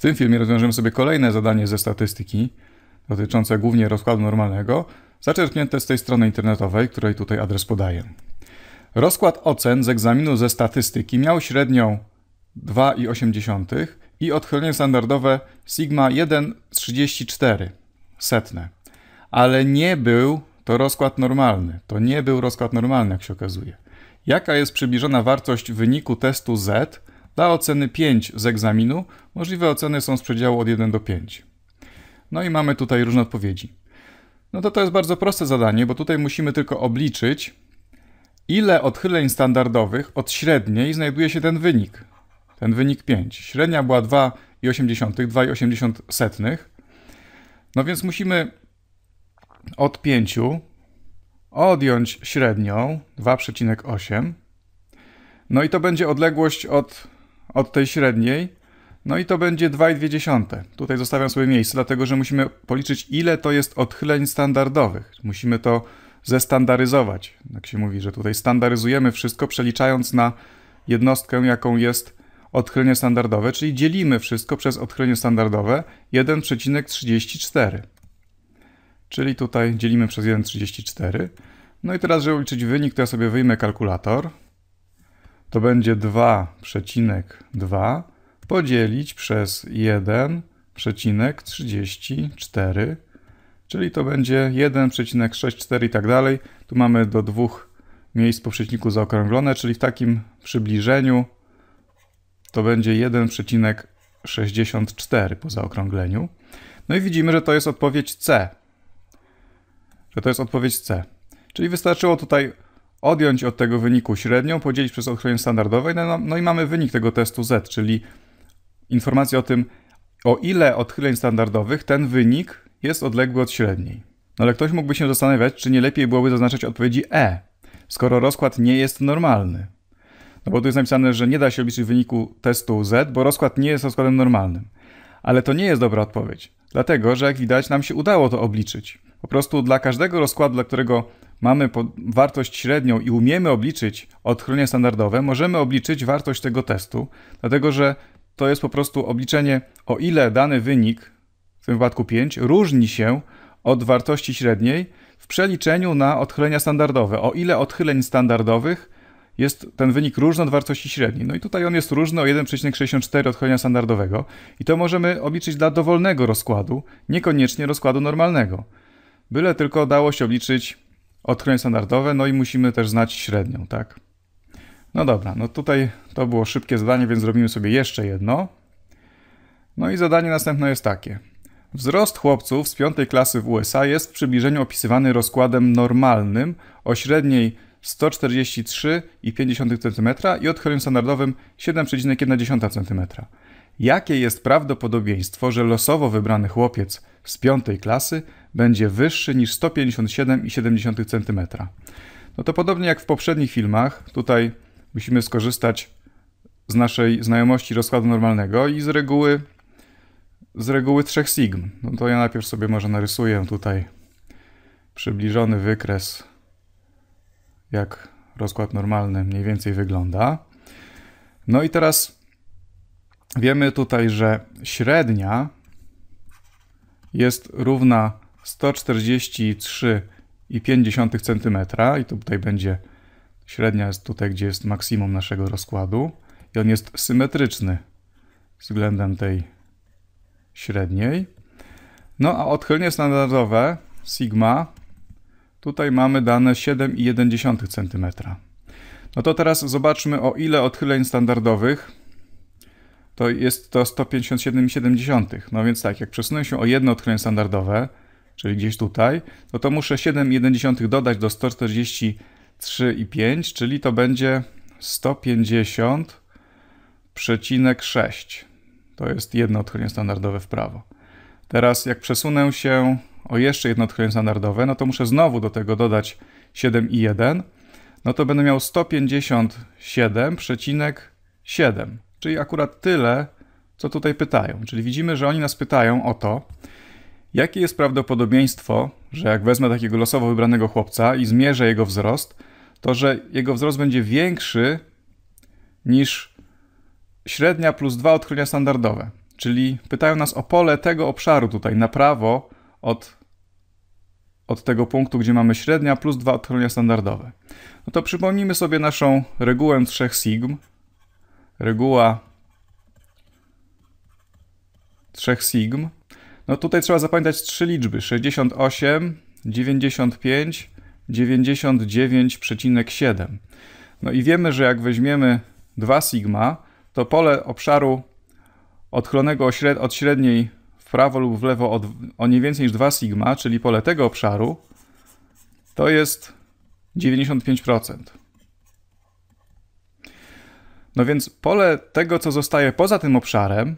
W tym filmie rozwiążemy sobie kolejne zadanie ze statystyki, dotyczące głównie rozkładu normalnego, zaczerpnięte z tej strony internetowej, której tutaj adres podaję. Rozkład ocen z egzaminu ze statystyki miał średnią 2,8 i odchylenie standardowe sigma 1,34 setne. Ale nie był to rozkład normalny. To nie był rozkład normalny, jak się okazuje. Jaka jest przybliżona wartość wyniku testu Z da oceny 5 z egzaminu możliwe oceny są z przedziału od 1 do 5. No i mamy tutaj różne odpowiedzi. No to to jest bardzo proste zadanie, bo tutaj musimy tylko obliczyć, ile odchyleń standardowych od średniej znajduje się ten wynik. Ten wynik 5. Średnia była 2,8, 2,80. No więc musimy od 5 odjąć średnią 2,8. No i to będzie odległość od od tej średniej. No i to będzie 2,2. Tutaj zostawiam sobie miejsce, dlatego że musimy policzyć, ile to jest odchyleń standardowych. Musimy to zestandaryzować. Tak się mówi, że tutaj standaryzujemy wszystko, przeliczając na jednostkę, jaką jest odchylenie standardowe, czyli dzielimy wszystko przez odchylenie standardowe 1,34. Czyli tutaj dzielimy przez 1,34. No i teraz, żeby uliczyć wynik, to ja sobie wyjmę kalkulator to będzie 2,2 podzielić przez 1,34, czyli to będzie 1,64 i tak dalej. Tu mamy do dwóch miejsc po przeczniku zaokrąglone, czyli w takim przybliżeniu to będzie 1,64 po zaokrągleniu. No i widzimy, że to jest odpowiedź C. Że to jest odpowiedź C. Czyli wystarczyło tutaj odjąć od tego wyniku średnią, podzielić przez odchylenie standardowe, no, no, no, i mamy wynik tego testu Z, czyli informację o tym, o ile odchyleń standardowych ten wynik jest odległy od średniej. No ale ktoś mógłby się zastanawiać, czy nie lepiej byłoby zaznaczać odpowiedzi E, skoro rozkład nie jest normalny. No bo tu jest napisane, że nie da się obliczyć wyniku testu Z, bo rozkład nie jest rozkładem normalnym. Ale to nie jest dobra odpowiedź, dlatego że jak widać nam się udało to obliczyć. Po prostu dla każdego rozkładu, dla którego mamy wartość średnią i umiemy obliczyć odchylenie standardowe, możemy obliczyć wartość tego testu, dlatego że to jest po prostu obliczenie, o ile dany wynik, w tym wypadku 5, różni się od wartości średniej w przeliczeniu na odchylenia standardowe. O ile odchyleń standardowych jest ten wynik różny od wartości średniej. No i tutaj on jest różny o 1,64 odchylenia standardowego i to możemy obliczyć dla dowolnego rozkładu, niekoniecznie rozkładu normalnego. Byle tylko dało się obliczyć odkryłem standardowe, no i musimy też znać średnią, tak? No dobra, no tutaj to było szybkie zadanie, więc zrobimy sobie jeszcze jedno. No i zadanie następne jest takie. Wzrost chłopców z piątej klasy w USA jest w przybliżeniu opisywany rozkładem normalnym o średniej 143,5 cm i odchyleniu standardowym 7,1 cm. Jakie jest prawdopodobieństwo, że losowo wybrany chłopiec z piątej klasy będzie wyższy niż 157,7 cm. No to podobnie jak w poprzednich filmach, tutaj musimy skorzystać z naszej znajomości rozkładu normalnego i z reguły, z reguły 3 sigm. No to ja najpierw sobie może narysuję tutaj przybliżony wykres, jak rozkład normalny mniej więcej wygląda. No i teraz wiemy tutaj, że średnia jest równa 143,5 cm i to tutaj będzie średnia jest tutaj, gdzie jest maksimum naszego rozkładu i on jest symetryczny względem tej średniej. No a odchylenie standardowe sigma tutaj mamy dane 7,1 cm. No to teraz zobaczmy o ile odchyleń standardowych to jest to 157,7. No więc tak, jak przesunę się o jedno odchylenie standardowe, czyli gdzieś tutaj, no to muszę 7,1 dodać do 143,5, czyli to będzie 150,6. To jest jedno odchylenie standardowe w prawo. Teraz jak przesunę się o jeszcze jedno odchylenie standardowe, no to muszę znowu do tego dodać 7,1, no to będę miał 157,7, czyli akurat tyle, co tutaj pytają. Czyli widzimy, że oni nas pytają o to, Jakie jest prawdopodobieństwo, że jak wezmę takiego losowo wybranego chłopca i zmierzę jego wzrost, to że jego wzrost będzie większy niż średnia plus dwa odchylenia standardowe? Czyli pytają nas o pole tego obszaru tutaj na prawo od, od tego punktu, gdzie mamy średnia plus dwa odchylenia standardowe. No to przypomnijmy sobie naszą regułę trzech sigm. Reguła trzech sigm no tutaj trzeba zapamiętać trzy liczby: 68, 95, 99,7. No i wiemy, że jak weźmiemy 2 sigma, to pole obszaru odchylonego od średniej w prawo lub w lewo o nie więcej niż 2 sigma, czyli pole tego obszaru, to jest 95%. No więc pole tego, co zostaje poza tym obszarem,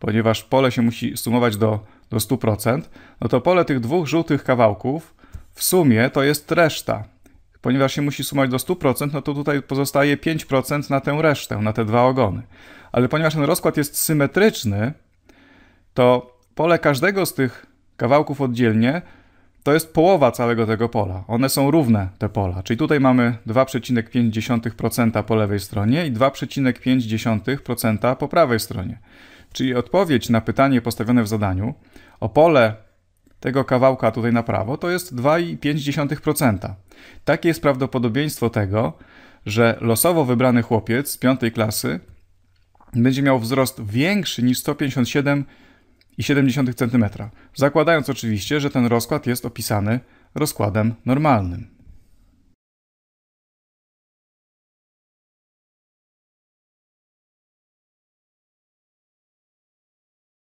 ponieważ pole się musi sumować do, do 100%, no to pole tych dwóch żółtych kawałków w sumie to jest reszta. Ponieważ się musi sumować do 100%, no to tutaj pozostaje 5% na tę resztę, na te dwa ogony. Ale ponieważ ten rozkład jest symetryczny, to pole każdego z tych kawałków oddzielnie to jest połowa całego tego pola. One są równe, te pola. Czyli tutaj mamy 2,5% po lewej stronie i 2,5% po prawej stronie. Czyli odpowiedź na pytanie postawione w zadaniu o pole tego kawałka tutaj na prawo to jest 2,5%. Takie jest prawdopodobieństwo tego, że losowo wybrany chłopiec z piątej klasy będzie miał wzrost większy niż 157,7 cm. Zakładając oczywiście, że ten rozkład jest opisany rozkładem normalnym.